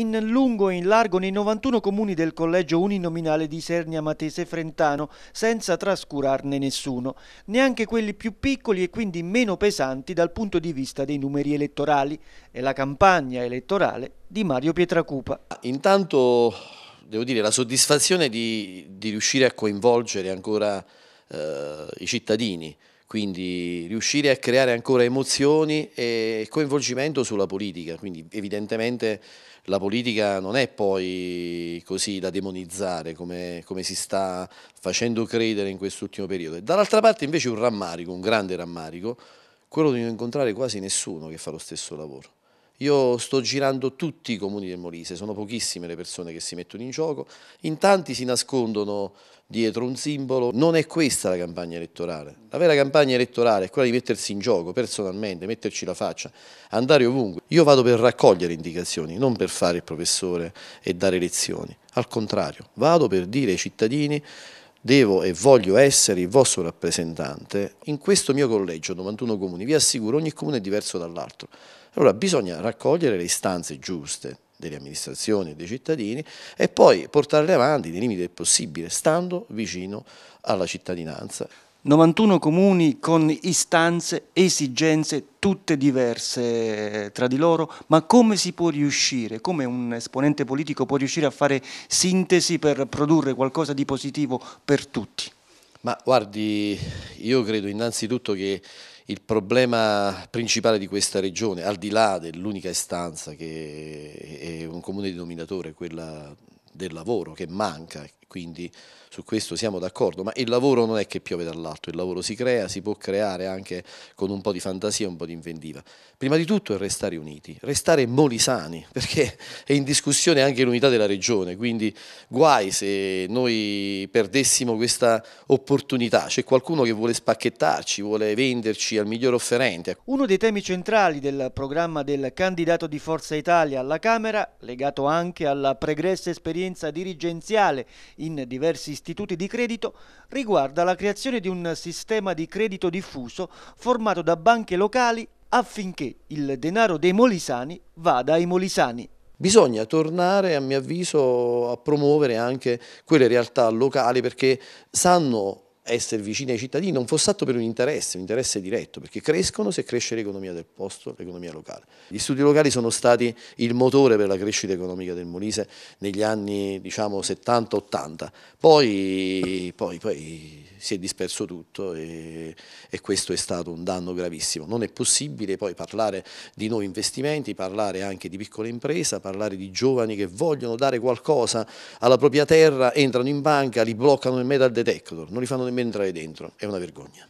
in lungo e in largo nei 91 comuni del collegio uninominale di Sernia Matese Frentano, senza trascurarne nessuno, neanche quelli più piccoli e quindi meno pesanti dal punto di vista dei numeri elettorali e la campagna elettorale di Mario Pietracupa. Intanto devo dire la soddisfazione di, di riuscire a coinvolgere ancora eh, i cittadini, quindi riuscire a creare ancora emozioni e coinvolgimento sulla politica, quindi evidentemente la politica non è poi così da demonizzare come, come si sta facendo credere in quest'ultimo periodo. Dall'altra parte invece un rammarico, un grande rammarico, quello di non incontrare quasi nessuno che fa lo stesso lavoro. Io sto girando tutti i comuni del Molise, sono pochissime le persone che si mettono in gioco, in tanti si nascondono dietro un simbolo, non è questa la campagna elettorale, la vera campagna elettorale è quella di mettersi in gioco personalmente, metterci la faccia, andare ovunque. Io vado per raccogliere indicazioni, non per fare il professore e dare lezioni, al contrario, vado per dire ai cittadini devo e voglio essere il vostro rappresentante, in questo mio collegio, 91 comuni, vi assicuro ogni comune è diverso dall'altro. Allora bisogna raccogliere le istanze giuste delle amministrazioni e dei cittadini e poi portarle avanti nei limiti del possibile, stando vicino alla cittadinanza. 91 comuni con istanze, esigenze tutte diverse eh, tra di loro, ma come si può riuscire, come un esponente politico può riuscire a fare sintesi per produrre qualcosa di positivo per tutti? Ma guardi, io credo innanzitutto che il problema principale di questa regione, al di là dell'unica istanza che è un comune denominatore, quella del lavoro che manca, quindi su questo siamo d'accordo, ma il lavoro non è che piove dall'alto, il lavoro si crea, si può creare anche con un po' di fantasia, un po' di inventiva. Prima di tutto è restare uniti, restare molisani, perché è in discussione anche l'unità della regione, quindi guai se noi perdessimo questa opportunità, c'è qualcuno che vuole spacchettarci, vuole venderci al miglior offerente. Uno dei temi centrali del programma del candidato di Forza Italia alla Camera, legato anche alla pregressa esperienza dirigenziale in diversi istituti di credito riguarda la creazione di un sistema di credito diffuso formato da banche locali affinché il denaro dei molisani vada ai molisani. Bisogna tornare, a mio avviso, a promuovere anche quelle realtà locali perché sanno essere vicini ai cittadini non fosse altro per un interesse, un interesse diretto, perché crescono se cresce l'economia del posto, l'economia locale. Gli studi locali sono stati il motore per la crescita economica del Molise negli anni diciamo, 70-80, poi, poi, poi, si è disperso tutto e, e questo è stato un danno gravissimo. Non è possibile poi parlare di nuovi investimenti, parlare anche di piccola impresa, parlare di giovani che vogliono dare qualcosa alla propria terra, entrano in banca, li bloccano nel metal detector, non li fanno nemmeno rientrai dentro, è una vergogna.